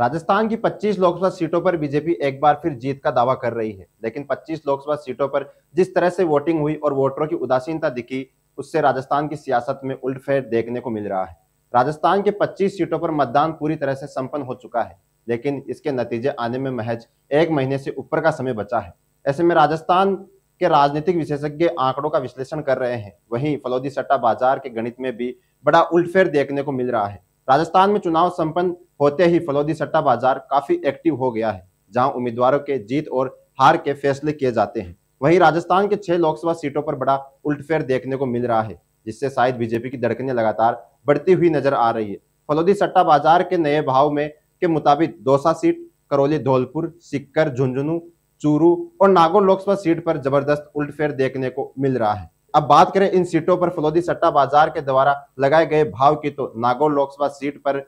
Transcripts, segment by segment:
राजस्थान की 25 लोकसभा सीटों पर बीजेपी एक बार फिर जीत का दावा कर रही है लेकिन 25 लोकसभा सीटों पर जिस तरह से वोटिंग हुई और वोटरों की उदासीनता दिखी उससे राजस्थान की सियासत में उल्टफेर देखने को मिल रहा है राजस्थान के 25 सीटों पर मतदान पूरी तरह से संपन्न हो चुका है लेकिन इसके नतीजे आने में महज एक महीने से ऊपर का समय बचा है ऐसे में राजस्थान के राजनीतिक विशेषज्ञ आंकड़ों का विश्लेषण कर रहे हैं वहीं फलौदी सट्टा बाजार के गणित में भी बड़ा उल्टफेर देखने को मिल रहा है राजस्थान में चुनाव संपन्न होते ही फलौदी सट्टा बाजार काफी एक्टिव हो गया है जहां उम्मीदवारों के जीत और हार के फैसले किए जाते हैं वहीं राजस्थान के छह लोकसभा सीटों पर बड़ा उल्टफेर देखने को मिल रहा है जिससे शायद बीजेपी की धड़कने लगातार बढ़ती हुई नजर आ रही है फलौदी सट्टा बाजार के नए भाव में के मुताबिक दौसा सीट करौली धौलपुर सिक्कर झुंझुनू चूरू और नागौर लोकसभा सीट पर जबरदस्त उल्टफेर देखने को मिल रहा है अब बात करें इन सीटों पर फलोदी सट्टा बाजार के द्वारा लगाए गए भाव की तो नागौर लोकसभा सीट पर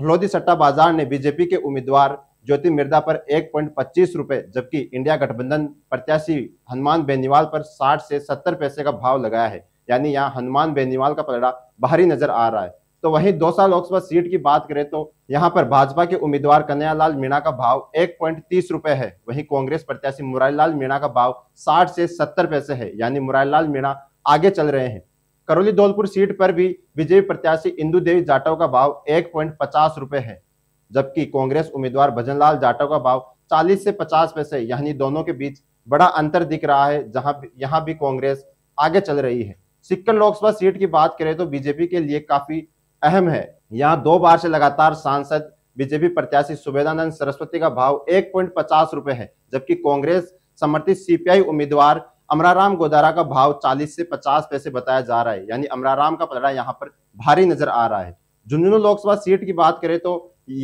फलोदी सट्टा बाजार ने बीजेपी के उम्मीदवार ज्योति मिर्दा पर एक पॉइंट पच्चीस रुपए जबकि इंडिया गठबंधन प्रत्याशी हनुमान बेनीवाल पर साठ से सत्तर पैसे का भाव लगाया है यानी यहाँ हनुमान बेनीवाल का पलड़ा भारी नजर आ रहा है तो वहीं दौसा लोकसभा सीट की बात करें तो यहां पर भाजपा के उम्मीदवार कन्यालाल मीणा का भाव एक पॉइंट तीस रुपए है वहीं कांग्रेस प्रत्याशी मुरारीलाल मीणा का भाव साठ से सत्तर पैसे है यानी मुरारीलाल मीणा आगे चल रहे हैं करौली धौलपुर सीट पर भी बीजेपी प्रत्याशी इंदु देवी जाटव का भाव एक पॉइंट पचास रुपए है जबकि कांग्रेस उम्मीदवार भजनलाल जाटव का भाव चालीस से पचास पैसे यानी दोनों के बीच बड़ा अंतर दिख रहा है जहां यहाँ भी कांग्रेस आगे चल रही है सिक्किम लोकसभा सीट की बात करें तो बीजेपी के लिए काफी अहम है यहाँ दो बार से लगातार सांसद बीजेपी प्रत्याशी सुवेदानंद सरस्वती का भाव एक पॉइंट पचास रुपए है जबकि कांग्रेस समर्थित सीपीआई उम्मीदवार अमराराम गोदारा का भाव 40 से 50 पैसे बताया जा रहा है यानी अमराराम का पलड़ा यहाँ पर भारी नजर आ रहा है झुंझुनू लोकसभा सीट की बात करें तो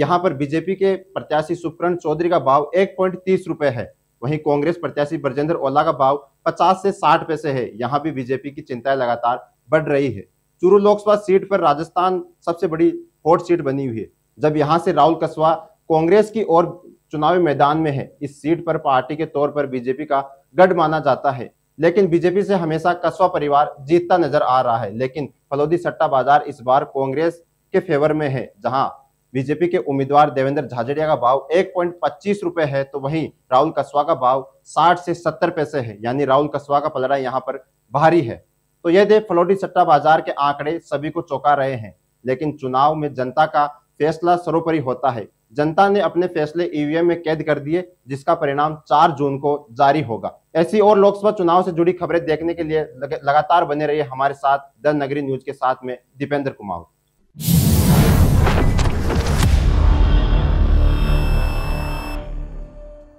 यहाँ पर बीजेपी के प्रत्याशी सुप्रण चौधरी का भाव एक पॉइंट तीस रुपए है वहीं कांग्रेस प्रत्याशी ब्रजेंद्र ओला का भाव 50 से 60 पैसे है यहाँ भी बीजेपी की चिंताएं लगातार बढ़ रही है चूरू लोकसभा सीट पर राजस्थान सबसे बड़ी हॉट सीट बनी हुई है जब यहाँ से राहुल कस्बा कांग्रेस की ओर चुनावी मैदान में है इस सीट पर पार्टी के तौर पर बीजेपी का गढ़ माना जाता है लेकिन बीजेपी से हमेशा कस्बा परिवार जीतता नजर आ रहा है लेकिन फलोदी सट्टा बाजार इस बार कांग्रेस के फेवर में है जहां बीजेपी के उम्मीदवार देवेंद्र झाझड़िया का भाव एक पॉइंट पच्चीस रुपए है तो वहीं राहुल कस्बा का भाव साठ से सत्तर पैसे है यानी राहुल कस्बा का पलड़ा यहाँ पर भारी है तो यह देख फलोटी सट्टा बाजार के आंकड़े सभी को चौंका रहे हैं लेकिन चुनाव में जनता का फैसला सर्वोपरि होता है जनता ने अपने फैसले ईवीएम में कैद कर दिए जिसका परिणाम 4 जून को जारी होगा ऐसी और लोकसभा चुनाव से जुड़ी खबरें देखने के लिए लगातार बने रहिए हमारे साथ द नगरी न्यूज के साथ में दीपेंद्र कुमार